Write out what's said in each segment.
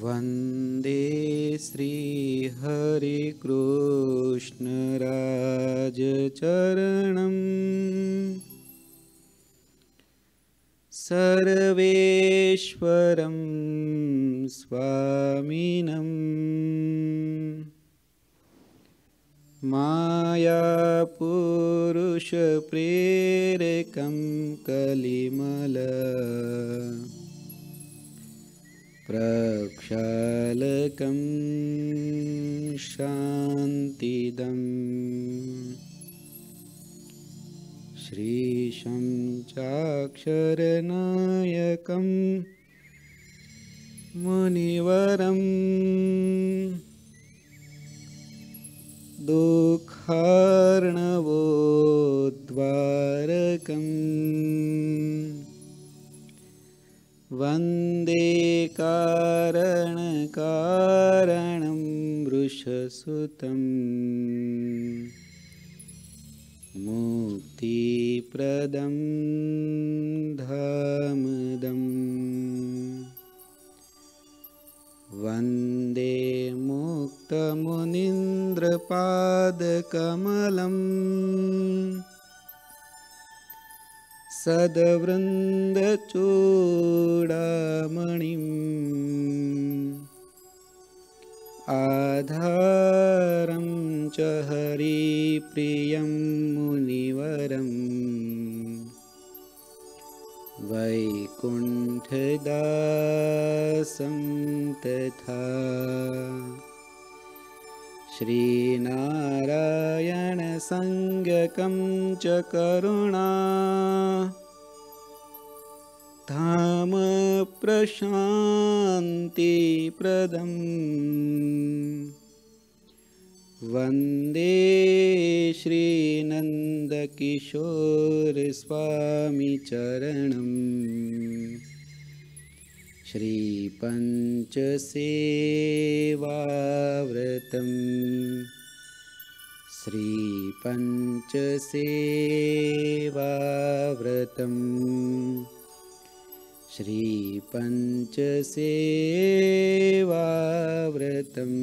वन्दे श्रीहरिकृष्णराजचरणम् सर्वेश्वरं स्वामिनम् मायापुरुषप्रेरकं कलिमल प्रक्षालकं शान्तिदम् श्रीशं चाक्षरनायकं मुनिवरम् दुःखर्णवोद्वारकम् वन्दे कारणकारणं वृषसुतम् मुक्तिप्रदं धामदम् वन्दे मुक्तमुनिन्द्रपादकमलम् सद्वृन्दचूडामणिम् आधारं च हरिप्रियं मुनिवरम् तथा श्रीनारायणसङ्गकं च करुणा करुणामप्रशान्तिप्रदम् वन्दे श्रीनन्दकिशोरस्वामी चरणम् श्रीपञ्चसेवाव्रतम् श्रीपञ्चसेवाव्रतम् श्रीपञ्चसेवाव्रतम्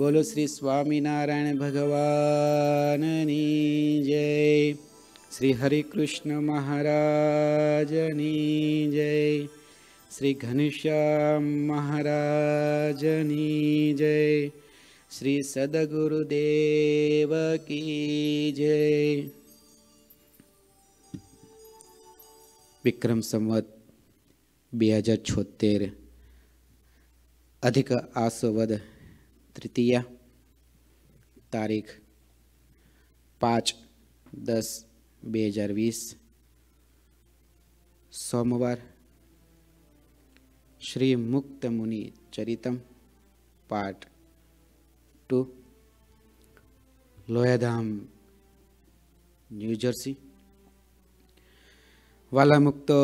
बोलो श्री स्वामिनारायणभगवाननी जय श्री हरि कृष्ण नी जय श्री घनश्याम नी जय श्री सदगुरुदेव की जय विक्रम संवत बेहजार छोतेर अधिक आसोवद तृतीय तारीख पांच दस દસ બે હજાર વીસ સોમવાર Shri Mukt Muni Charitam part two Loyadham New Jersey વાલા મુક્તો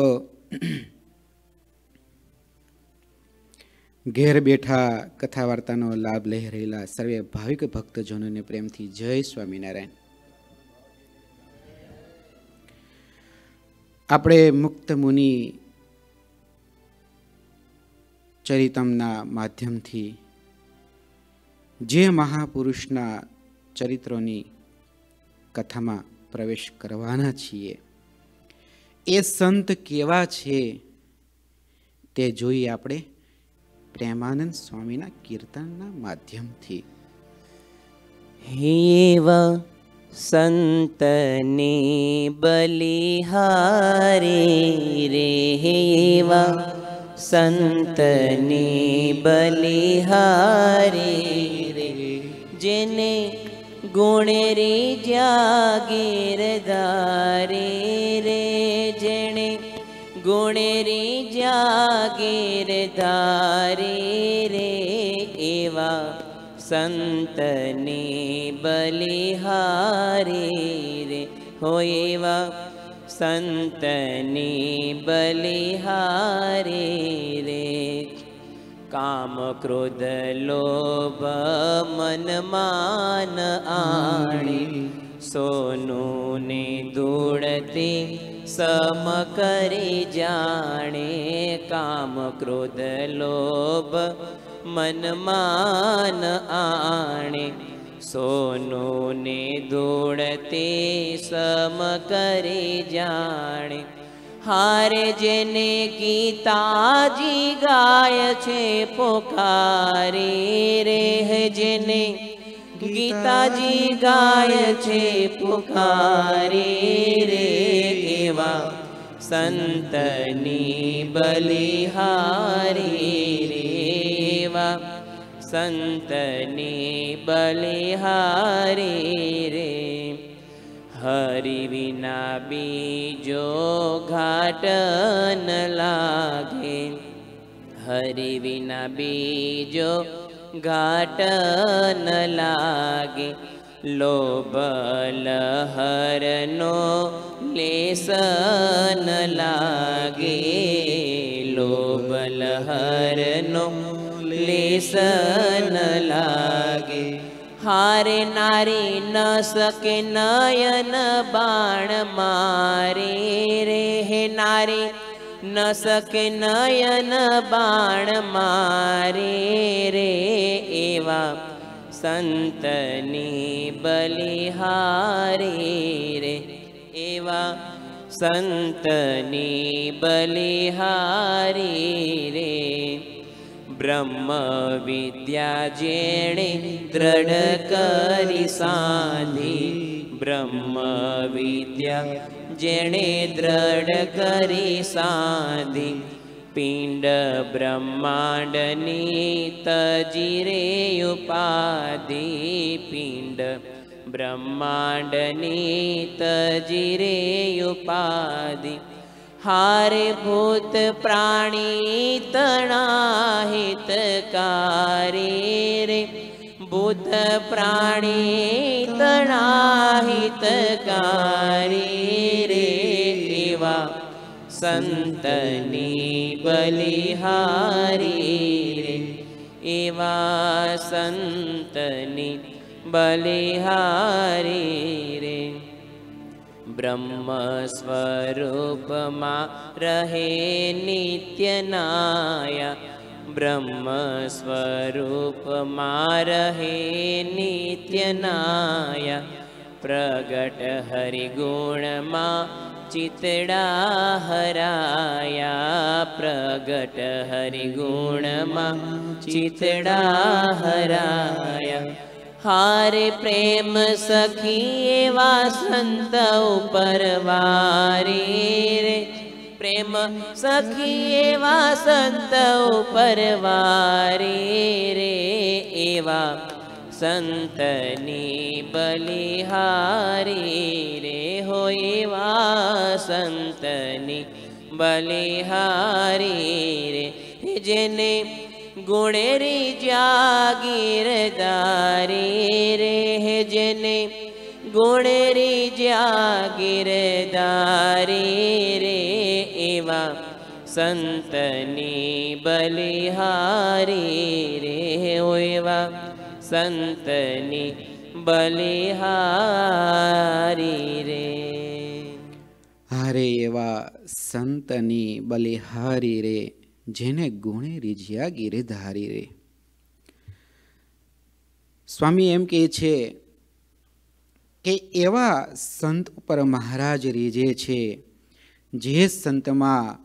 ઘેર બેઠા કથા વાર્તાનો લાભ લઈ રહેલા સર્વે ભાવિક ભક્તજનોને પ્રેમથી જય સ્વામિનારાયણ આપણે મુક્ત મુનિ ચરિતમના માધ્યમથી જે મહાપુરુષના ચરિત્રોની કથામાં પ્રવેશ કરવાના છીએ એ સંત કેવા છે તે જોઈ આપણે પ્રેમાનંદ સ્વામીના કીર્તનના માધ્યમથી હેવા सन्तनि बलिहारि रे रे हेवा सन्तनि बलिहारे रे जिने गुणेरि ज्यागीरदारे रे जिणने गुणेरि ज्यागीरदारि रे सन्तनि बलिहारे रे हो सन्तनि बलिहारे रे क्रोध लोभ मन मान आणि सोनूनि सम समकरि जाणे काम क्रोध लोब मन मान आणे सोनो ने सम करे जाने हार जने ताजी गाय छे पुकारे रे जने जी गाय छे पुकारे रे संतनी संतनी रे संतने बलिहारी रे हरि विना बीजो घाटन हरि विना बीजो घाटन लगे लोबलहरनो लेसनगे नो सन लागे हारे नारी न सके नयन बाण मारे रे हे नारी न सके नयन बाण मारे रे एवा संतनी बलिहारे रे एवा सन्तनि हारे रे ब्रह्मविद्याेणे दृढकरि साधि ब्रह्मविद्या जेणे दृढकरिधि पिण्ड ब्रह्माण्डनि तजिरे उपाधि पिण्ड ब्रह्माण्डनी तिरे उपाधि हार भूत प्राणि तणाहित रे भूत प्राणि रे देवा सन्तनि बलिहारी रे एवा सन्तनि बलिहारी रे ब्रह्मस्वरूपमा रहे नित्यनाय ब्रह्मस्वरूपमा रहे नित्यनाय प्रगट हरिगुणमा गुण प्रगट चित्रा हराया हारे प्रेम सखी वा सन्तौ परवारि रे प्रेम सखि वा सन्तौ परवारि रे एवा संतनी बलिहारी रे हो एवा संतनी बलिहारी रे जेने गुणेरि ज्यागिरदारि रे जने गुणेरि ज्यागिरदारि रे एवा संतनी बलिहारी रे ओएवा संतनी बलिहारी रे हरे एवा संतनी बलिहारी रे જેને ગુણે રીઝ્યા ધારી રે સ્વામી એમ કહે છે કે એવા સંત ઉપર મહારાજ રીજે છે જે સંતમાં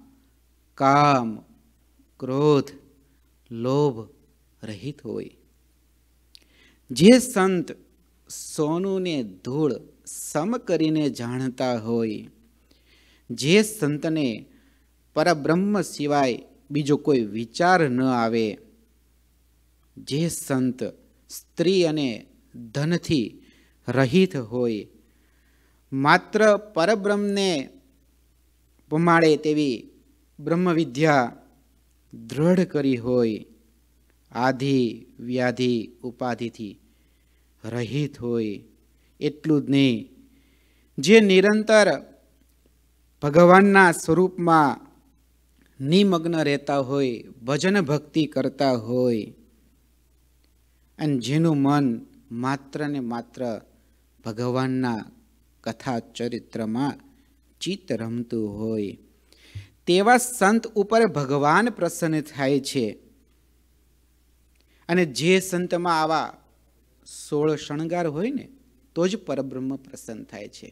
કામ ક્રોધ લોભ રહિત હોય જે સંત સોનુંને ધૂળ સમ કરીને જાણતા હોય જે સંતને પરબ્રહ્મ સિવાય બીજો કોઈ વિચાર ન આવે જે સંત સ્ત્રી અને ધનથી રહિત હોય માત્ર પરબ્રહ્મને પમાડે તેવી બ્રહ્મવિદ્યા દ્રઢ કરી હોય આધિ વ્યાધિ ઉપાધિથી રહિત હોય એટલું જ નહીં જે નિરંતર ભગવાનના સ્વરૂપમાં નિમગ્ન રહેતા હોય ભજન ભક્તિ કરતા હોય અને જેનું મન માત્ર ને માત્ર ભગવાનના કથા ચરિત્રમાં ચિત્ત રમતું હોય તેવા સંત ઉપર ભગવાન પ્રસન્ન થાય છે અને જે સંતમાં આવા સોળ શણગાર હોય ને તો જ પરબ્રહ્મ પ્રસન્ન થાય છે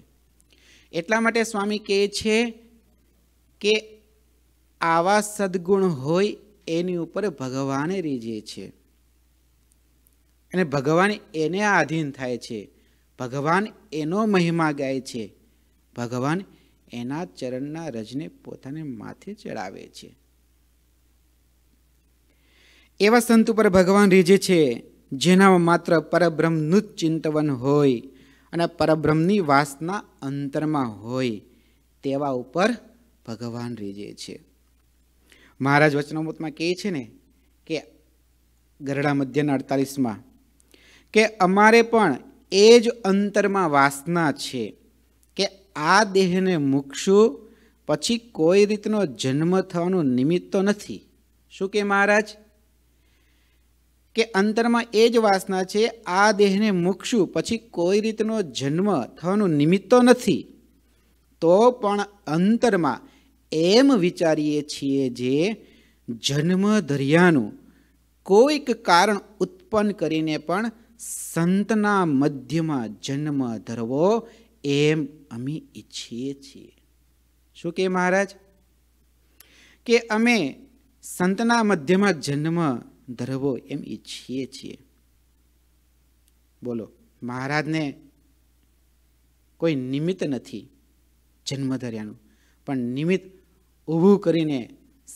એટલા માટે સ્વામી કહે છે કે આવા સદગુણ હોય એની ઉપર ભગવાને રીજે છે અને ભગવાન એને આધીન થાય છે ભગવાન એનો મહિમા ગાય છે ભગવાન એના ચરણના રજને પોતાને માથે ચડાવે છે એવા સંત ઉપર ભગવાન રીજે છે જેનામાં માત્ર પરબ્રહ્મનું જ ચિંતવન હોય અને પરબ્રહ્મની વાસના અંતરમાં હોય તેવા ઉપર ભગવાન રીજે છે મહારાજ વચનામૃતમાં કહે છે ને કે ગરડા મધ્યના અડતાલીસમાં કે અમારે પણ એ જ અંતરમાં વાસના છે કે આ દેહને મૂકશું પછી કોઈ રીતનો જન્મ થવાનું નિમિત્ત તો નથી શું કે મહારાજ કે અંતરમાં એ જ વાસના છે આ દેહને મૂકશું પછી કોઈ રીતનો જન્મ થવાનું નિમિત્ત તો નથી તો પણ અંતરમાં એમ વિચારીએ છીએ જે જન્મ દરિયાનું કોઈક કારણ ઉત્પન્ન કરીને પણ સંતના મધ્યમાં જન્મ ધરવો એમ અમે ઈચ્છીએ છીએ શું કે મહારાજ કે અમે સંતના મધ્યમાં જન્મ ધરવો એમ ઈચ્છીએ છીએ બોલો મહારાજને કોઈ નિમિત્ત નથી જન્મ ધર્યાનું પણ નિમિત્ત ઊભું કરીને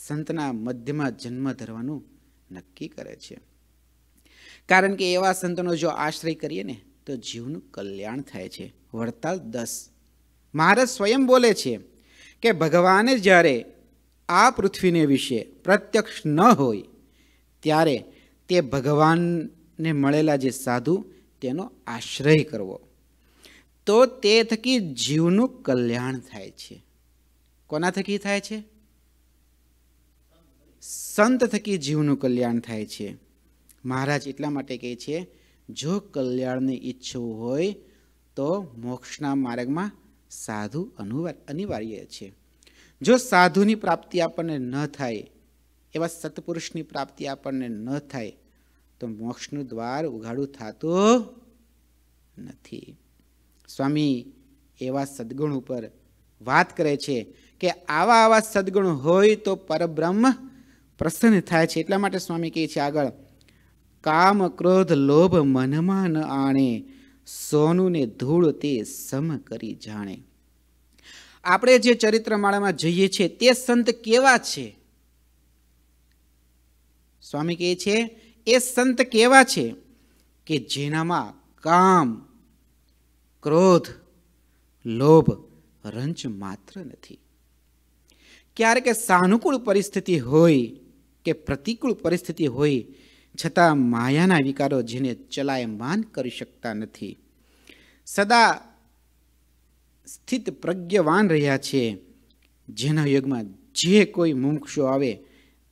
સંતના મધ્યમાં જન્મ ધરવાનું નક્કી કરે છે કારણ કે એવા સંતનો જો આશ્રય કરીએ ને તો જીવનું કલ્યાણ થાય છે વડતાલ દસ મહારાજ સ્વયં બોલે છે કે ભગવાને જ્યારે આ પૃથ્વીને વિશે પ્રત્યક્ષ ન હોય ત્યારે તે ભગવાનને મળેલા જે સાધુ તેનો આશ્રય કરવો તો તે થકી જીવનું કલ્યાણ થાય છે કોના થકી થાય છે સંત થકી જીવનું કલ્યાણ થાય છે મહારાજ એટલા માટે કહે છે જો કલ્યાણની ઈચ્છવું હોય તો મોક્ષના માર્ગમાં સાધુ અનિવાર્ય છે જો સાધુની પ્રાપ્તિ આપણને ન થાય એવા સત્પુરુષની પ્રાપ્તિ આપણને ન થાય તો મોક્ષનું દ્વાર ઉઘાડું થતું નથી સ્વામી એવા સદગુણ ઉપર વાત કરે છે કે આવા આવા સદગુણ હોય તો પરબ્રહ્મ પ્રસન્ન થાય છે એટલા માટે સ્વામી કહે છે આગળ કામ ક્રોધ લોભ મનમાં ન આણે સોનું ને ધૂળ તે સમ કરી જાણે આપણે જે ચરિત્રમાળામાં જોઈએ છીએ તે સંત કેવા છે સ્વામી કહે છે એ સંત કેવા છે કે જેનામાં કામ ક્રોધ લોભ રંચ માત્ર નથી ક્યારેક સાનુકૂળ પરિસ્થિતિ હોય કે પ્રતિકૂળ પરિસ્થિતિ હોય છતાં માયાના વિકારો જેને ચલાયમાન કરી શકતા નથી સદા સ્થિત પ્રજ્ઞવાન રહ્યા છે જેના યુગમાં જે કોઈ મુમુક્ષો આવે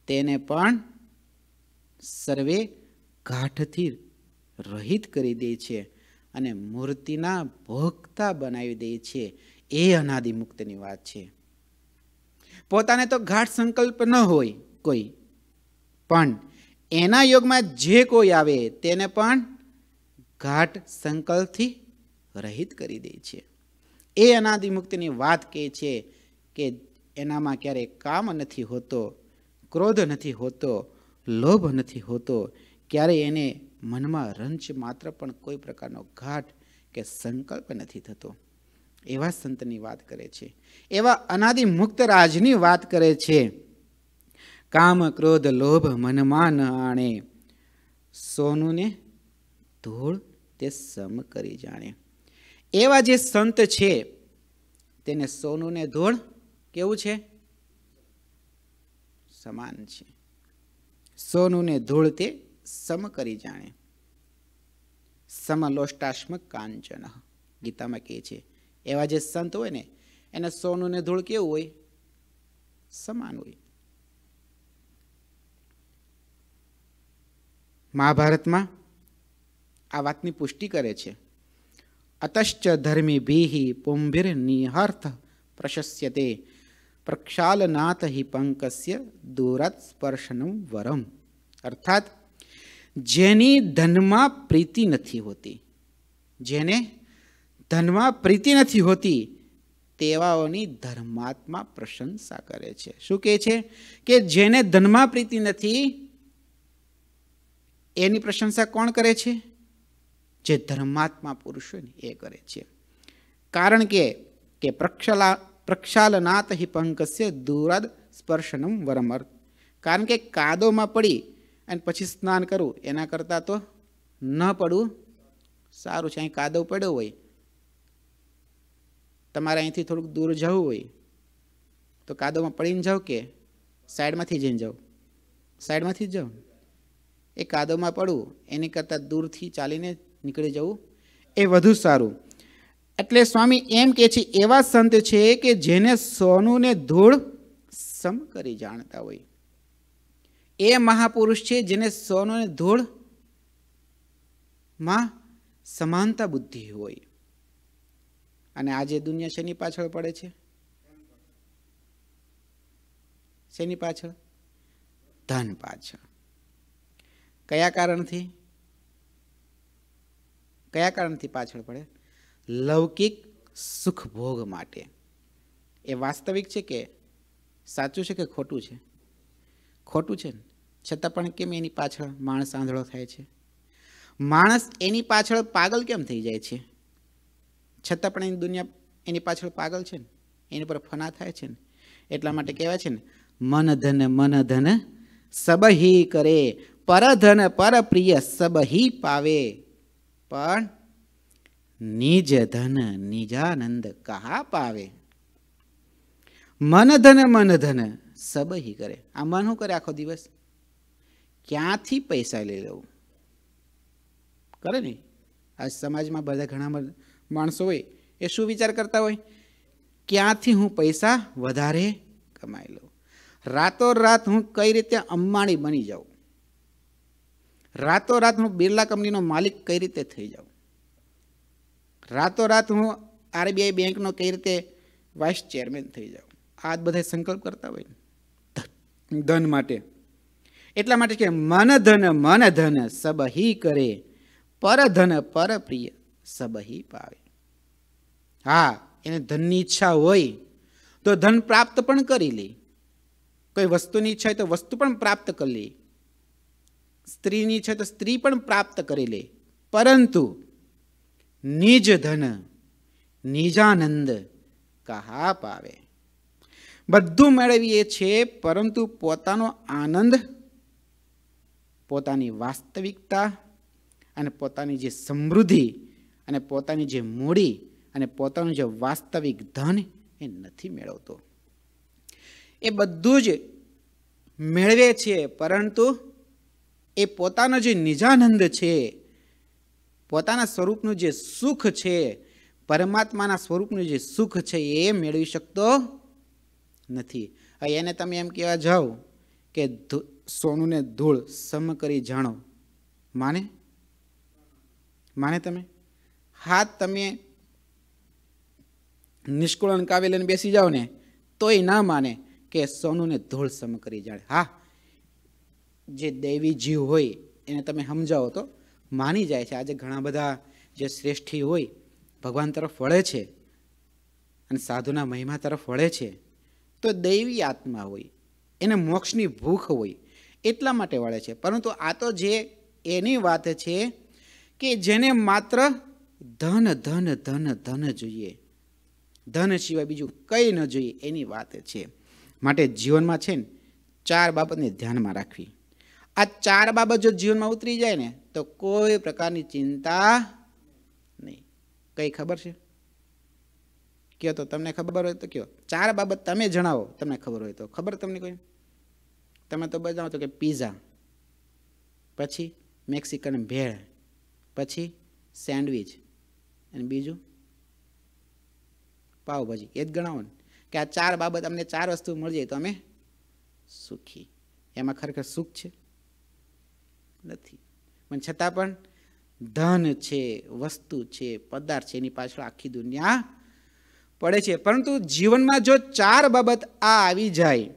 તેને પણ સર્વે ગાઠથી રહિત કરી દે છે અને મૂર્તિના ભોગતા બનાવી દે છે એ અનાદિ મુક્તની વાત છે પોતાને તો ગાઢ સંકલ્પ ન હોય કોઈ પણ એના યોગમાં જે કોઈ આવે તેને પણ ગાઢ સંકલ્પથી રહિત કરી દે છે એ અનાદિમુક્તિની વાત કહે છે કે એનામાં ક્યારેય કામ નથી હોતો ક્રોધ નથી હોતો લોભ નથી હોતો ક્યારે એને મનમાં રંચ માત્ર પણ કોઈ પ્રકારનો ઘાટ કે સંકલ્પ નથી થતો એવા સંતની વાત કરે છે એવા અનાદિ મુક્ત રાજની વાત કરે છે કામ ક્રોધ લોભ મનમાન આણે સોનુને ધૂળ તે સમ કરી જાણે એવા જે સંત છે તેને સોનુને ધૂળ કેવું છે સમાન છે સોનુને ધૂળ તે સમ કરી જાણે સમ લોષ્ટાશ્મ કાંચન ગીતામાં કહે છે એવા જે સંત હોય ને એને સોનું ને ધૂળ કેવું હોય સમાન હોય મહાભારતમાં આ વાતની પુષ્ટિ કરે છે અતશ્ચ ધર્મી ભીહિ પુંભીર નિહાર્થ પ્રશસ્યતે પ્રક્ષાલનાથ હિ પંકસ્ય દૂરાત સ્પર્શનું વરમ અર્થાત જેની ધનમાં પ્રીતિ નથી હોતી જેને ધનમાં પ્રીતિ નથી હોતી તેવાઓની ધર્માત્મા પ્રશંસા કરે છે શું કહે છે કે જેને ધનમાં પ્રીતિ નથી એની પ્રશંસા કોણ કરે છે જે ધર્માત્મા પુરુષોને એ કરે છે કારણ કે કે પ્રક્ષલા પ્રક્ષાલનાત હિ પંકસ્ય સ્પર્શનમ વરમર કારણ કે કાદોમાં પડી અને પછી સ્નાન કરવું એના કરતાં તો ન પડવું સારું છે અહીં કાદવ પડ્યો હોય તમારે અહીંથી થોડુંક દૂર જવું હોય તો કાદોમાં પડીને જાઓ કે સાઈડમાંથી જઈને જાઓ સાઈડમાંથી જ જાઓ એ કાદોમાં પડવું એની કરતાં દૂરથી ચાલીને નીકળી જવું એ વધુ સારું એટલે સ્વામી એમ કે છે એવા સંત છે કે જેને સોનું ને ધૂળ સમ કરી જાણતા હોય એ મહાપુરુષ છે જેને સોનું ને ધૂળ માં સમાનતા બુદ્ધિ હોય અને આજે દુનિયા શેની પાછળ પડે છે શેની પાછળ ધન પાછળ કયા કારણથી કયા કારણથી પાછળ પડે લૌકિક સુખ ભોગ માટે એ વાસ્તવિક છે કે સાચું છે કે ખોટું છે ખોટું છે ને છતાં પણ કેમ એની પાછળ માણસ આંધળો થાય છે માણસ એની પાછળ પાગલ કેમ થઈ જાય છે છતાં પણ એની દુનિયા એની પાછળ પાગલ છે ને એની પર ફના થાય છે ને એટલા માટે કહેવાય છે ને મન ધન મન ધન સબહી કરે પરધન પરપ્રિય સબહી પાવે પણ નિજ ધન નિજાનંદ કહા પાવે મન ધન મન ધન સબહી કરે આ મન શું કરે આખો દિવસ ક્યાંથી પૈસા લઈ લેવું કરે ને આ સમાજમાં બધા ઘણા બધા માણસો હોય એ શું વિચાર કરતા હોય ક્યાંથી હું પૈસા વધારે કમાઈ લઉં રાતોરાત હું કઈ રીતે અંબાણી બની જાઉં રાતોરાત હું બિરલા કંપનીનો માલિક કઈ રીતે થઈ જાઉં રાતોરાત હું આરબીઆઈ બેંકનો કઈ રીતે વાઇસ ચેરમેન થઈ જાઉં આ બધા સંકલ્પ કરતા હોય ધન માટે એટલા માટે કે મન ધન મન ધન સબહી કરે પર ધન પર પ્રિય સબહી પાવે હા એને ધનની ઈચ્છા હોય તો ધન પ્રાપ્ત પણ કરી લે કોઈ વસ્તુની ઈચ્છા હોય તો વસ્તુ પણ પ્રાપ્ત કરી લે સ્ત્રીની ઈચ્છા તો સ્ત્રી પણ પ્રાપ્ત કરી લે પરંતુ નિજ ધન નિજાનંદ કહા પાવે બધું મેળવીએ છીએ પરંતુ પોતાનો આનંદ પોતાની વાસ્તવિકતા અને પોતાની જે સમૃદ્ધિ અને પોતાની જે મૂડી અને પોતાનું જે વાસ્તવિક ધન એ નથી મેળવતો એ બધું જ મેળવે છે પરંતુ એ પોતાનો જે નિજાનંદ છે પોતાના સ્વરૂપનું જે સુખ છે પરમાત્માના સ્વરૂપનું જે સુખ છે એ મેળવી શકતો નથી એને તમે એમ કહેવા જાઓ કે સોનુને ધૂળ સમ કરી જાણો માને માને તમે હા તમે નિષ્કુળન કાવ્ય લઈને બેસી જાઓ ને તોય ના માને કે સોનુને સમ કરી જાણે હા જે દૈવી જીવ હોય એને તમે સમજાવો તો માની જાય છે આજે ઘણા બધા જે શ્રેષ્ઠી હોય ભગવાન તરફ વળે છે અને સાધુના મહિમા તરફ વળે છે તો દૈવી આત્મા હોય એને મોક્ષની ભૂખ હોય એટલા માટે વળે છે પરંતુ આ તો જે એની વાત છે કે જેને માત્ર ધન ધન ધન ધન જોઈએ ધન સિવાય બીજું કંઈ ન જોઈએ એની વાત છે માટે જીવનમાં છે ને ચાર બાબતને ધ્યાનમાં રાખવી આ ચાર બાબત જો જીવનમાં ઉતરી જાય ને તો કોઈ પ્રકારની ચિંતા નહીં કંઈ ખબર છે કયો તો તમને ખબર હોય તો કયો ચાર બાબત તમે જણાવો તમને ખબર હોય તો ખબર તમને કોઈ તમે તો બજાવો તો કે પીઝા પછી મેક્સિકન ભેળ પછી સેન્ડવિચ અને બીજું પાવભાજી એ જ ગણાવો ને કે આ ચાર બાબત અમને ચાર વસ્તુ મળી જાય તો અમે સુખી એમાં ખરેખર સુખ છે નથી પણ છતાં પણ ધન છે વસ્તુ છે પદાર્થ છે એની પાછળ આખી દુનિયા પડે છે પરંતુ જીવનમાં જો ચાર બાબત આ આવી જાય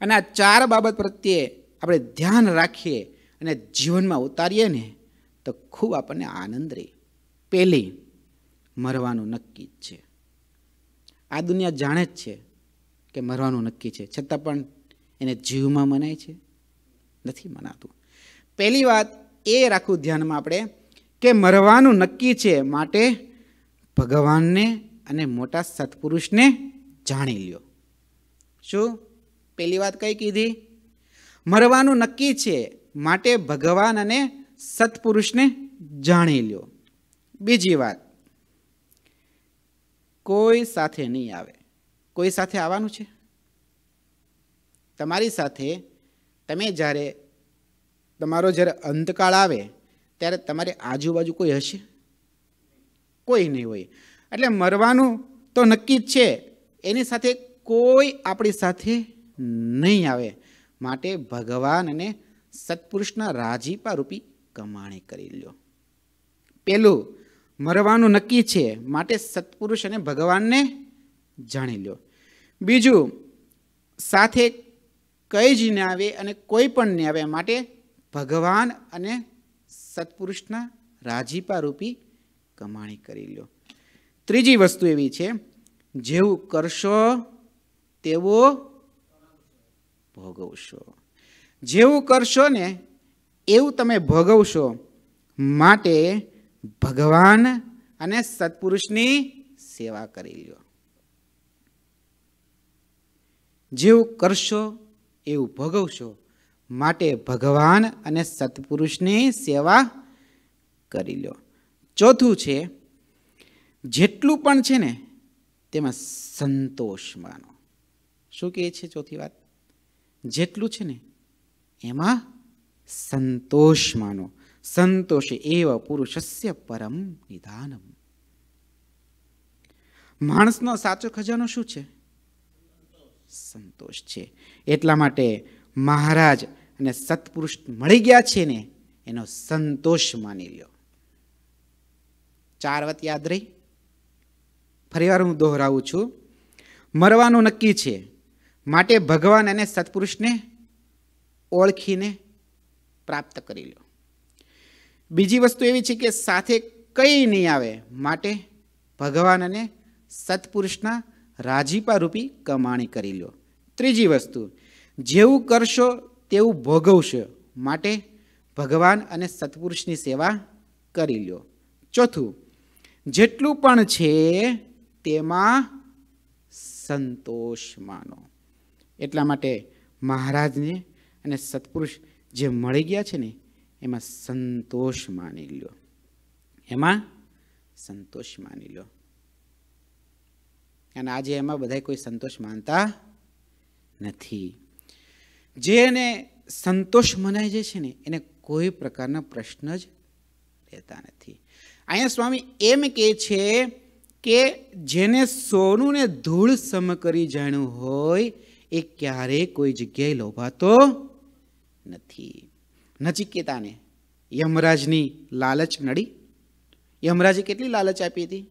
અને આ ચાર બાબત પ્રત્યે આપણે ધ્યાન રાખીએ અને જીવનમાં ઉતારીએ ને તો ખૂબ આપણને આનંદ રહે પહેલી મરવાનું નક્કી જ છે આ દુનિયા જાણે જ છે કે મરવાનું નક્કી છે છતાં પણ એને જીવમાં મનાય છે નથી મનાતું પહેલી વાત એ રાખવું ધ્યાનમાં આપણે કે મરવાનું નક્કી છે માટે ભગવાનને અને મોટા સત્પુરુષને જાણી લ્યો શું પહેલી વાત કઈ કીધી મરવાનું નક્કી છે માટે ભગવાન અને સત્પુરુષને જાણી લ્યો બીજી વાત કોઈ સાથે નહીં આવે કોઈ સાથે આવવાનું છે તમારી સાથે તમે જ્યારે તમારો જ્યારે અંતકાળ આવે ત્યારે તમારી આજુબાજુ કોઈ હશે કોઈ નહીં હોય એટલે મરવાનું તો નક્કી જ છે એની સાથે કોઈ આપણી સાથે નહીં આવે માટે ભગવાન અને સત્પુરુષના રાજીપારૂપી કમાણી કરી લ્યો પહેલું મરવાનું નક્કી છે માટે સત્પુરુષ અને ભગવાનને જાણી લો બીજું સાથે કઈ જ ને આવે અને કોઈ પણ ને આવે માટે ભગવાન અને સત્પુરુષના રાજીપા રૂપી કમાણી કરી લો ત્રીજી વસ્તુ એવી છે જેવું કરશો તેવો ભોગવશો જેવું કરશો ને એવું તમે ભોગવશો માટે ભગવાન અને સત્પુરુષની સેવા કરી લ્યો જેવું કરશો એવું ભોગવશો માટે ભગવાન અને સત્પુરુષની સેવા કરી લો ચોથું છે જેટલું પણ છે ને તેમાં સંતોષ માનો શું કહે છે ચોથી વાત જેટલું છે ને એમાં સંતોષ માનો સંતોષ એવ પુરુષસ્ય પરમ નિદાનમ માણસનો સાચો ખજાનો શું છે સંતોષ છે એટલા માટે મહારાજ અને સત્પુરુષ મળી ગયા છે ને એનો સંતોષ માની લ્યો ચાર વાત યાદ રહી ફરીવાર હું દોહરાવું છું મરવાનું નક્કી છે માટે ભગવાન અને સત્પુરુષને ઓળખીને પ્રાપ્ત કરી લો બીજી વસ્તુ એવી છે કે સાથે કંઈ નહીં આવે માટે ભગવાન અને સત્પુરુષના રૂપી કમાણી કરી લો ત્રીજી વસ્તુ જેવું કરશો તેવું ભોગવશો માટે ભગવાન અને સત્પુરુષની સેવા કરી લો ચોથું જેટલું પણ છે તેમાં સંતોષ માનો એટલા માટે મહારાજને અને સત્પુરુષ જે મળી ગયા છે ને એમાં સંતોષ માની લ્યો એમાં સંતોષ માની લ્યો અને આજે એમાં બધા કોઈ સંતોષ માનતા નથી જેને સંતોષ મનાય જે છે ને એને કોઈ પ્રકારના પ્રશ્ન જ રહેતા નથી અહીંયા સ્વામી એમ કહે છે કે જેને સોનુંને ધૂળ સમ કરી જાણ્યું હોય એ ક્યારેય કોઈ જગ્યાએ લોભાતો નથી નચિકેતાને યમરાજની લાલચ નડી યમરાજે કેટલી લાલચ આપી હતી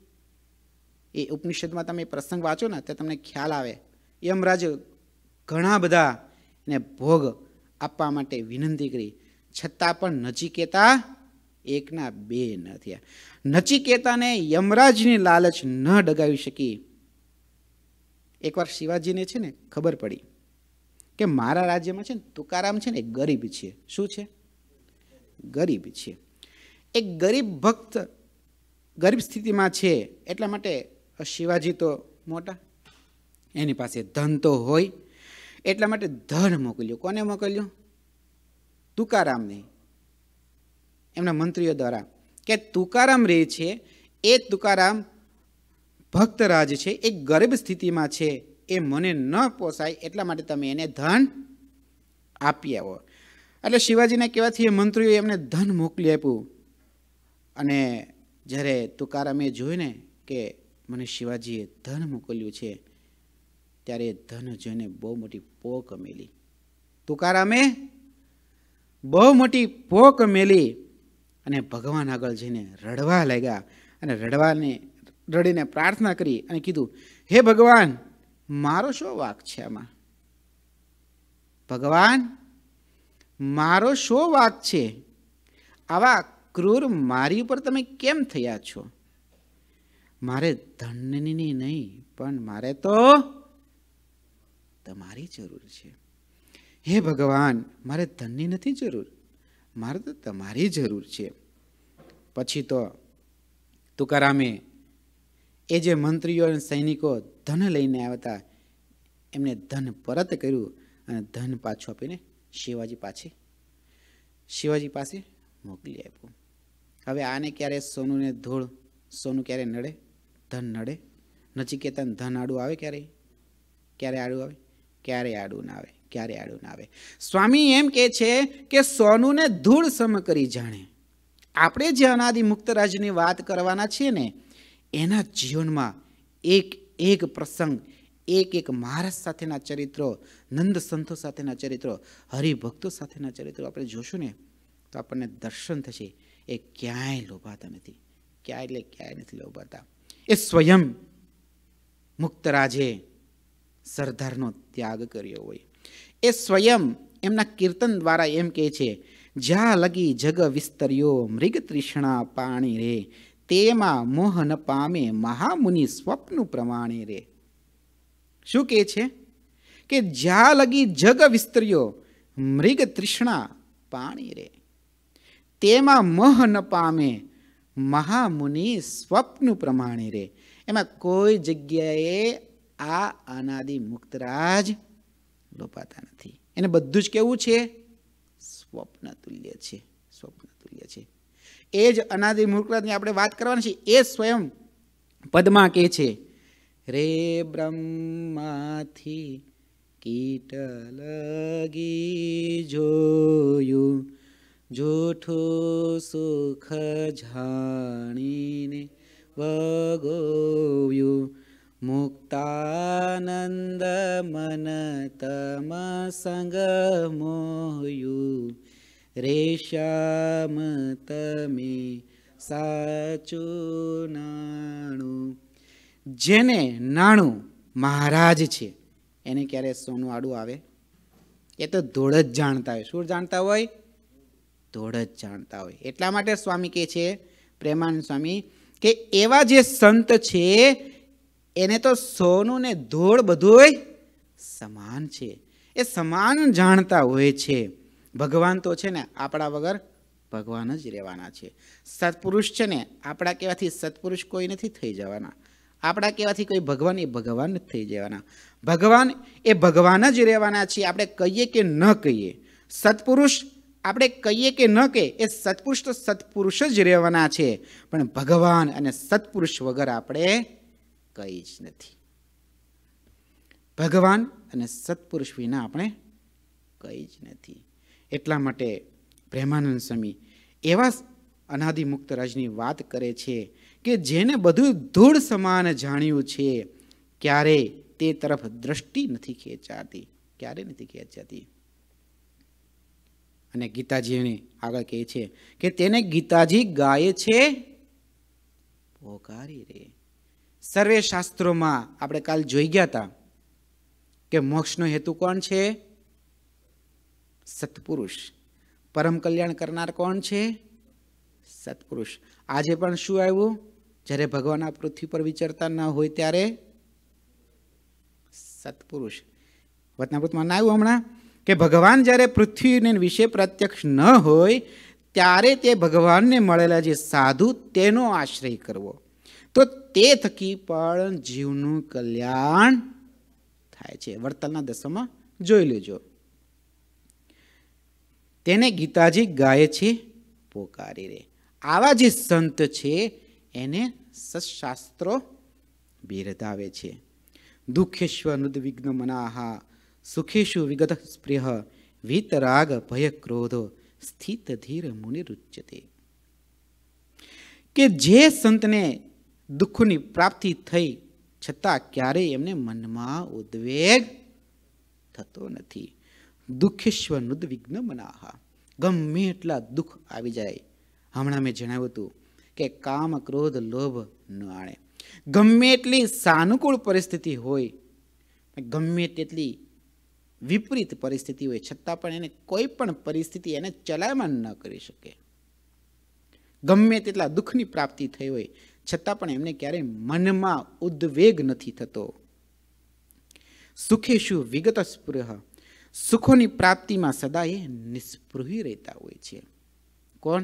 એ ઉપનિષદમાં તમે પ્રસંગ વાંચો ને તો તમને ખ્યાલ આવે યમરાજ ઘણા બધા એને ભોગ આપવા માટે વિનંતી કરી છતાં પણ નચિકેતા એકના બે ન થયા નચિકેતાને યમરાજની લાલચ ન ડગાવી શકી એકવાર શિવાજીને છે ને ખબર પડી કે મારા રાજ્યમાં છે ને તુકારામ છે ને ગરીબ છે શું છે ગરીબ છે એક ગરીબ ભક્ત ગરીબ સ્થિતિમાં છે એટલા માટે શિવાજી તો મોટા એની પાસે ધન તો હોય એટલા માટે ધન મોકલ્યું કોને મોકલ્યું તુકારામને એમના મંત્રીઓ દ્વારા કે તુકારામ રે છે એ તુકારામ ભક્તરાજ છે એ ગરીબ સ્થિતિમાં છે એ મને ન પોસાય એટલા માટે તમે એને ધન આપી આવો એટલે શિવાજીને કહેવાથી એ મંત્રીઓએ એમને ધન મોકલી આપ્યું અને જ્યારે તુકારામે જોઈને કે મને શિવાજીએ ધન મોકલ્યું છે ત્યારે એ ધન જોઈને બહુ મોટી પો કમેલી તુકારામે બહુ મોટી પો કમેલી અને ભગવાન આગળ જઈને રડવા લાગ્યા અને રડવાને રડીને પ્રાર્થના કરી અને કીધું હે ભગવાન મારો શું વાક છે આમાં ભગવાન મારો શો વાત છે આવા ક્રૂર મારી ઉપર તમે કેમ થયા છો મારે ધનની નહીં પણ મારે તો તમારી જરૂર છે હે ભગવાન મારે ધનની નથી જરૂર મારે તો તમારી જરૂર છે પછી તો તુકારામે એ જે મંત્રીઓ અને સૈનિકો ધન લઈને આવતા એમને ધન પરત કર્યું અને ધન પાછું આપીને શિવાજી પાસે શિવાજી પાસે મોકલી આપ્યો હવે આને ક્યારે સોનુને ધૂળ સોનું ક્યારે નડે ધન નડે નચિકેતન ધન આડું આવે ક્યારે ક્યારે આડું આવે ક્યારે આડું ના આવે ક્યારે આડું ના આવે સ્વામી એમ કહે છે કે સોનુને ધૂળ સમ કરી જાણે આપણે જે અનાદિ મુક્તરાજની વાત કરવાના છીએ ને એના જીવનમાં એક એક પ્રસંગ એક એક મહારાજ સાથેના ચરિત્રો નંદ સંતો સાથેના ચરિત્રો હરિભક્તો સાથેના ચરિત્રો આપણે જોશું ને તો આપણને દર્શન થશે એ ક્યાંય લોભાતા નથી ક્યાંય એટલે ક્યાંય નથી લોભાતા એ સ્વયં મુક્તરાજે સરદારનો ત્યાગ કર્યો હોય એ સ્વયં એમના કીર્તન દ્વારા એમ કહે છે જ્યાં લગી જગ વિસ્તર્યો મૃગ તૃષ્ણા પાણી રે તેમાં મોહન પામે મહામુનિ સ્વપ્ન પ્રમાણે રે શું કહે છે કે જ્યાં લગી જગ વિસ્તર્યો મૃગ તૃષ્ણા પાણી રે તેમાં મહ ન પામે મહામુનિ સ્વપ્ન પ્રમાણે રે એમાં કોઈ જગ્યાએ આ અનાદિ મુક્તરાજ લોપાતા નથી એને બધું જ કેવું છે સ્વપ્ન તુલ્ય છે સ્વપ્ન તુલ્ય છે એ જ અનાદિ મુક્તરાજની આપણે વાત કરવાની છે એ સ્વયં પદમાં કહે છે रे ब्रह्माथि कीटलगी जोय जू सुखाणि वयु मुक्तानन्दमनतमसङ्गयु रे श्यामतमे तमे साचुनाणु જેને નાણું મહારાજ છે એને ક્યારે સોનું આડું આવે એ તો ધોળ જ જાણતા હોય શું જાણતા હોય ધોળ જ જાણતા હોય એટલા માટે સ્વામી કહે છે પ્રેમાનંદ સ્વામી કે એવા જે સંત છે એને તો સોનું ને ધોળ બધું સમાન છે એ સમાન જાણતા હોય છે ભગવાન તો છે ને આપણા વગર ભગવાન જ રહેવાના છે સત્પુરુષ છે ને આપણા કહેવાથી સત્પુરુષ કોઈ નથી થઈ જવાના આપણા કહેવાથી કોઈ ભગવાન એ ભગવાન જ થઈ જવાના ભગવાન એ ભગવાન જ રહેવાના છીએ આપણે કહીએ કે ન કહીએ સત્પુરુષ આપણે કહીએ કે ન કહીએ એ સત્પુરુષ તો સત્પુરુષ જ રહેવાના છે પણ ભગવાન અને સત્પુરુષ વગર આપણે કંઈ જ નથી ભગવાન અને સત્પુરુષ વિના આપણે કંઈ જ નથી એટલા માટે પ્રેમાનંદ સ્વામી એવા મુક્ત રાજની વાત કરે છે કે જેને બધું ધૂળ સમાન જાણ્યું છે ક્યારે તે તરફ દ્રષ્ટિ નથી ખેંચાતી ક્યારે નથી ખેંચાતી અને ગીતાજી આગળ કહે છે કે તેને ગીતાજી ગાય છે પોકારી રે સર્વે શાસ્ત્રોમાં આપણે કાલ જોઈ ગયા હતા કે મોક્ષનો હેતુ કોણ છે સત્પુરુષ પરમ કલ્યાણ કરનાર કોણ છે સત્પુરુષ આજે પણ શું આવ્યું જ્યારે ભગવાન આ પૃથ્વી પર વિચરતા ન હોય ત્યારે સત્પુરુષ વતનામૃતમાં ના આવ્યું હમણાં કે ભગવાન જ્યારે પૃથ્વીને વિશે પ્રત્યક્ષ ન હોય ત્યારે તે ભગવાનને મળેલા જે સાધુ તેનો આશ્રય કરવો તો તે થકી પણ જીવનું કલ્યાણ થાય છે વર્તનના દશામાં જોઈ લેજો તેને ગીતાજી ગાય છે પોકારી રે આવા જે સંત છે એને સશાસ્ત્રો બિરદાવે છે દુઃખેશ્વ નુદ્વિઘ્ન મનાહા સુખેશુ વિગત સ્પૃહ વિતરાગ ભય ક્રોધો સ્થિત ધીર મુનિરુચ્યતે કે જે સંતને દુઃખની પ્રાપ્તિ થઈ છતાં ક્યારેય એમને મનમાં ઉદ્વેગ થતો નથી દુઃખેશ્વ નુદ્વિઘ્ન મનાહા ગમે એટલા દુઃખ આવી જાય હમણાં મેં જણાવ્યું હતું કે કામ ક્રોધ લોભ ન આણે ગમે એટલી સાનુકૂળ પરિસ્થિતિ હોય ગમે તેટલી વિપરીત પરિસ્થિતિ હોય છતાં પણ એને કોઈ પણ પરિસ્થિતિ એને ચલાયમાન ન કરી શકે ગમે તેટલા દુઃખની પ્રાપ્તિ થઈ હોય છતાં પણ એમને ક્યારેય મનમાં ઉદ્વેગ નથી થતો શું વિગત સ્પૃહ સુખોની પ્રાપ્તિમાં સદાય એ નિસ્પૃહી રહેતા હોય છે કોણ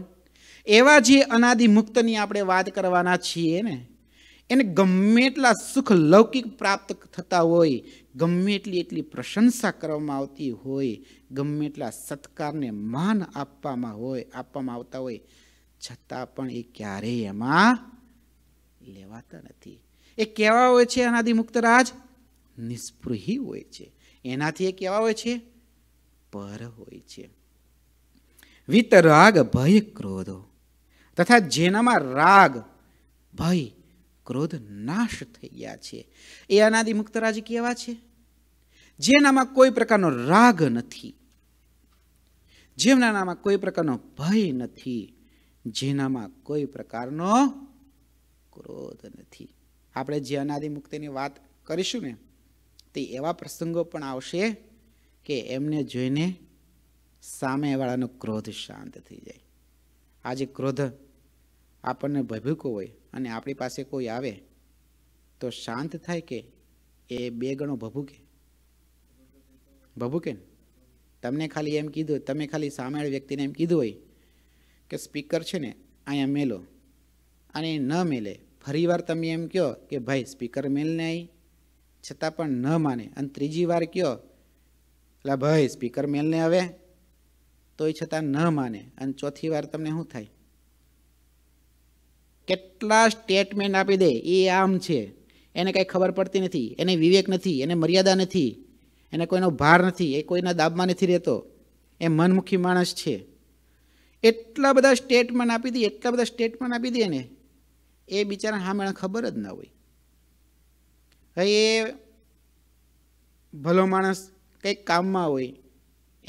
એવા જે અનાદિ મુક્તની આપણે વાત કરવાના છીએ ને એને ગમે એટલા સુખ લૌકિક પ્રાપ્ત થતા હોય ગમે એટલી એટલી પ્રશંસા કરવામાં આવતી હોય ગમે એટલા સત્કારને માન આપવામાં હોય આપવામાં આવતા હોય છતાં પણ એ ક્યારેય એમાં લેવાતા નથી એ કેવા હોય છે રાજ નિસ્પૃહી હોય છે એનાથી એ કેવા હોય છે પર હોય છે વિતરાગ ભય ક્રોધો તથા જેનામાં રાગ ભય ક્રોધ નાશ થઈ ગયા છે એ અનાદિ મુક્તરાજ કેવા છે જેનામાં કોઈ પ્રકારનો રાગ નથી જેમનામાં કોઈ પ્રકારનો ભય નથી જેનામાં કોઈ પ્રકારનો ક્રોધ નથી આપણે જે અનાદિ મુક્તિની વાત કરીશું ને તે એવા પ્રસંગો પણ આવશે કે એમને જોઈને સામેવાળાનો ક્રોધ શાંત થઈ જાય આજે ક્રોધ આપણને ભભૂકો હોય અને આપણી પાસે કોઈ આવે તો શાંત થાય કે એ બે ગણો ભભૂકે ભભૂકે તમને ખાલી એમ કીધું તમે ખાલી સામેવાળી વ્યક્તિને એમ કીધું હોય કે સ્પીકર છે ને અહીંયા મેલો અને ન મેલે ફરી વાર તમે એમ કહો કે ભાઈ સ્પીકર મેલને આવી છતાં પણ ન માને અને ત્રીજી વાર કહો એટલે ભાઈ સ્પીકર મેલને આવે તોય છતાં ન માને અને ચોથી વાર તમને શું થાય કેટલા સ્ટેટમેન્ટ આપી દે એ આમ છે એને કાંઈ ખબર પડતી નથી એને વિવેક નથી એને મર્યાદા નથી એને કોઈનો ભાર નથી એ કોઈના દાબમાં નથી રહેતો એ મનમુખી માણસ છે એટલા બધા સ્ટેટમેન્ટ આપી દે એટલા બધા સ્ટેટમેન્ટ આપી દે ને એ બિચારા હા મેળા ખબર જ ના હોય હવે એ ભલો માણસ કંઈક કામમાં હોય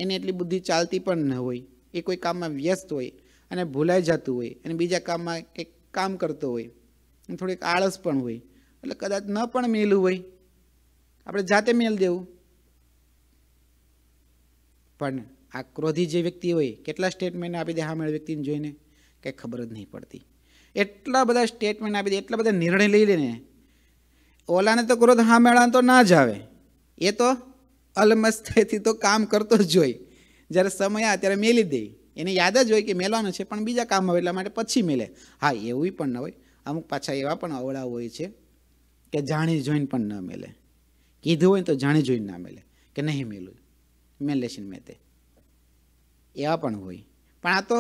એની એટલી બુદ્ધિ ચાલતી પણ ન હોય એ કોઈ કામમાં વ્યસ્ત હોય અને ભૂલાઈ જતું હોય અને બીજા કામમાં કંઈક કામ કરતો હોય થોડીક આળસ પણ હોય એટલે કદાચ ન પણ મેલું હોય આપણે જાતે મેલ દેવું પણ આ ક્રોધી જે વ્યક્તિ હોય કેટલા સ્ટેટમેન્ટ આપી દે હા હામેળ વ્યક્તિને જોઈને કંઈ ખબર જ નહીં પડતી એટલા બધા સ્ટેટમેન્ટ આપી દે એટલા બધા નિર્ણય લઈ લે ને ઓલાને તો ક્રોધ હા મેળાને તો ના જ આવે એ તો અલમસ્તેથી તો કામ કરતો જ હોય જ્યારે સમય આ ત્યારે મેલી દે એને યાદ જ હોય કે મેલવાનો છે પણ બીજા કામ હોય એટલા માટે પછી મેલે હા એવું પણ ન હોય અમુક પાછા એવા પણ અવળા હોય છે કે જાણી જોઈને પણ ન મેલે કીધું હોય તો જાણી જોઈને ના મેલે કે નહીં મેલું મેલે છે મેં તે એવા પણ હોય પણ આ તો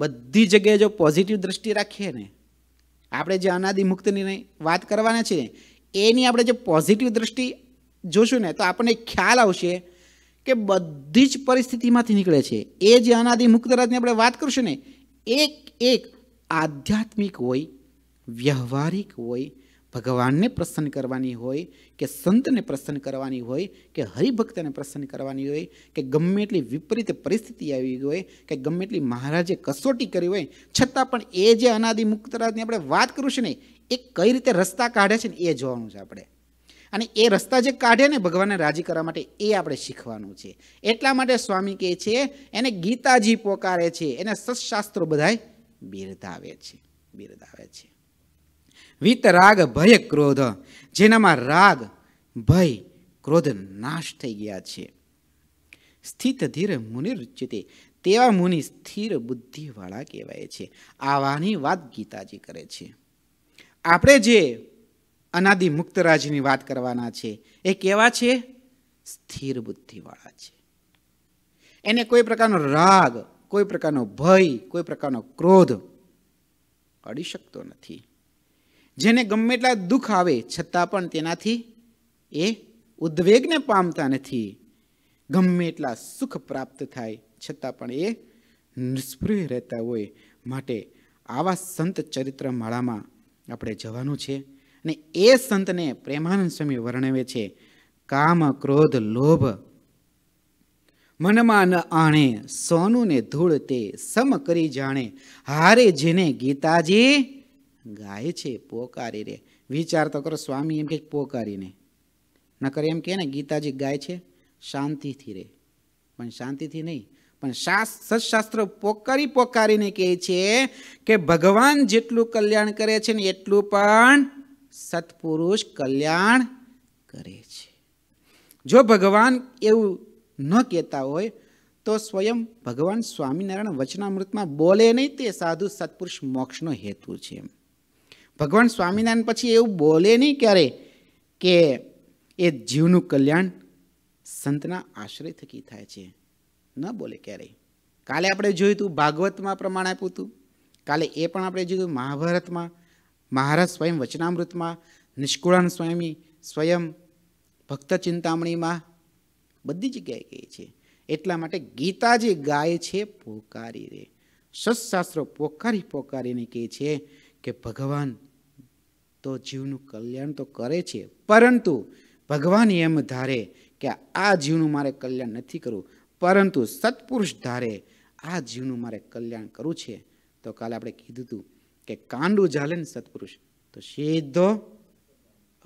બધી જગ્યાએ જો પોઝિટિવ દ્રષ્ટિ રાખીએ ને આપણે જે અનાદિ મુક્તની વાત કરવાના છીએ એની આપણે જે પોઝિટિવ દ્રષ્ટિ જોશું ને તો આપણને ખ્યાલ આવશે કે બધી જ પરિસ્થિતિમાંથી નીકળે છે એ જે અનાદિ મુક્તરાજની આપણે વાત કરશું ને એક એક આધ્યાત્મિક હોય વ્યવહારિક હોય ભગવાનને પ્રસન્ન કરવાની હોય કે સંતને પ્રસન્ન કરવાની હોય કે હરિભક્તને પ્રસન્ન કરવાની હોય કે ગમે એટલી વિપરીત પરિસ્થિતિ આવી હોય કે ગમે એટલી મહારાજે કસોટી કરી હોય છતાં પણ એ જે અનાદિ મુક્ત મુક્તરાજની આપણે વાત કરું છે ને એ કઈ રીતે રસ્તા કાઢે છે ને એ જોવાનું છે આપણે અને એ રસ્તા જે કાઢે ને ભગવાનને રાજી કરવા માટે એ આપણે શીખવાનું છે એટલા માટે સ્વામી કહે છે એને ગીતાજી પોકારે છે એને સત્શાસ્ત્રો બધાય બિરદાવે છે બિરદાવે છે વિત ભય ક્રોધ જેનામાં રાગ ભય ક્રોધ નાશ થઈ ગયા છે સ્થિત ધીર મુનિર તેવા મુનિ સ્થિર બુદ્ધિવાળા કહેવાય છે આવાની વાત ગીતાજી કરે છે આપણે જે અનાદિ મુક્તરાજની વાત કરવાના છે એ કેવા છે સ્થિર બુદ્ધિવાળા છે એને કોઈ પ્રકારનો રાગ કોઈ પ્રકારનો ભય કોઈ પ્રકારનો ક્રોધ અડી શકતો નથી જેને ગમે એટલા દુઃખ આવે છતાં પણ તેનાથી એ ઉદ્વેગને પામતા નથી ગમે એટલા સુખ પ્રાપ્ત થાય છતાં પણ એ નિષ્પ્રિય રહેતા હોય માટે આવા સંત ચરિત્ર માળામાં આપણે જવાનું છે અને એ સંતને પ્રેમાનંદ સ્વામી વર્ણવે છે કામ ક્રોધ લોભ મનમાં ન આણે સોનું ને ધૂળ તે સમ કરી જાણે હારે જેને ગીતાજી ગાય છે પોકારી રે વિચાર તો કરો સ્વામી એમ કે પોકારીને નકર એમ કે ને ગીતાજી ગાય છે શાંતિથી રે પણ શાંતિથી નહીં પણ સત્શાસ્ત્ર પોકારી પોકારીને કહે છે કે ભગવાન જેટલું કલ્યાણ કરે છે ને એટલું પણ સત્પુરુષ કલ્યાણ કરે છે જો ભગવાન એવું ન કહેતા હોય તો સ્વયં ભગવાન સ્વામિનારાયણ વચનામૃતમાં બોલે નહીં તે સાધુ સત્પુરુષ મોક્ષનો હેતુ છે ભગવાન સ્વામિનારાયણ પછી એવું બોલે નહીં ક્યારે કે એ જીવનું કલ્યાણ સંતના આશ્રય થકી થાય છે ન બોલે ક્યારેય કાલે આપણે જોયું હતું ભાગવતમાં પ્રમાણ આપ્યું હતું કાલે એ પણ આપણે જોયું મહાભારતમાં મહારાજ સ્વયં વચનામૃતમાં નિષ્કુળાન સ્વામી સ્વયં ભક્ત ચિંતામણીમાં બધી જગ્યાએ કહે છે એટલા માટે ગીતા જે ગાય છે પોકારી રે સત્શાસ્ત્રો પોકારી પોકારીને કહે છે કે ભગવાન તો જીવનું કલ્યાણ તો કરે છે પરંતુ ભગવાન એમ ધારે કે આ જીવનું મારે કલ્યાણ નથી કરવું પરંતુ સત્પુરુષ ધારે આ જીવનું મારે કલ્યાણ કરવું છે તો કાલે આપણે કીધું હતું કે કાંડું ઝાલે ને સત્પુરુષ તો સીધો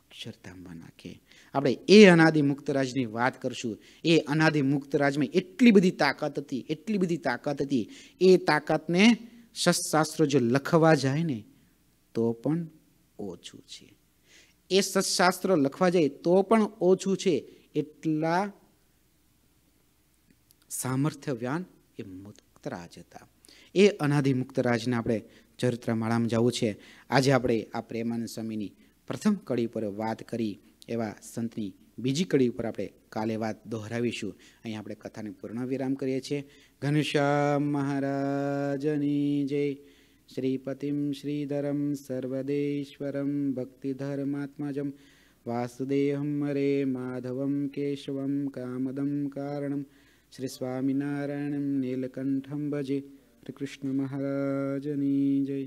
અક્ષરધામમાં નાખે આપણે એ અનાદિ વાત કરશું એ અનાદિ એટલી બધી તાકાત હતી એટલી બધી તાકાત હતી એ તાકાતને શસ્ત્રાસ્ત્રો જો લખવા જાય ને તો પણ ઓછું છે એ સત્શાસ્ત્ર લખવા જાય તો પણ ઓછું છે એટલા સામર્થ્યવાન એ મુક્તરાજ હતા એ અનાદિ મુક્તરાજને આપણે ચરિત્ર માળામાં જવું છે આજે આપણે આ પ્રેમાનંદ સ્વામીની પ્રથમ કડી ઉપર વાત કરી એવા સંતની બીજી કડી ઉપર આપણે કાલે વાત દોહરાવીશું અહીં આપણે કથાને પૂર્ણ વિરામ કરીએ છીએ ઘનશ્યામ મહારાજની જય શ્રીપતિમ શ્રીધરમ સર્વદેશ્વરમ ભક્તિધર્માત્મજમ વાસુદેહમ મરે માધવમ કેશવમ કામદમ કારણમ શ્રી સ્વામિનારાયણમ નીલકંઠમ ભજે શ્રી કૃષ્ણ મહારાજની જય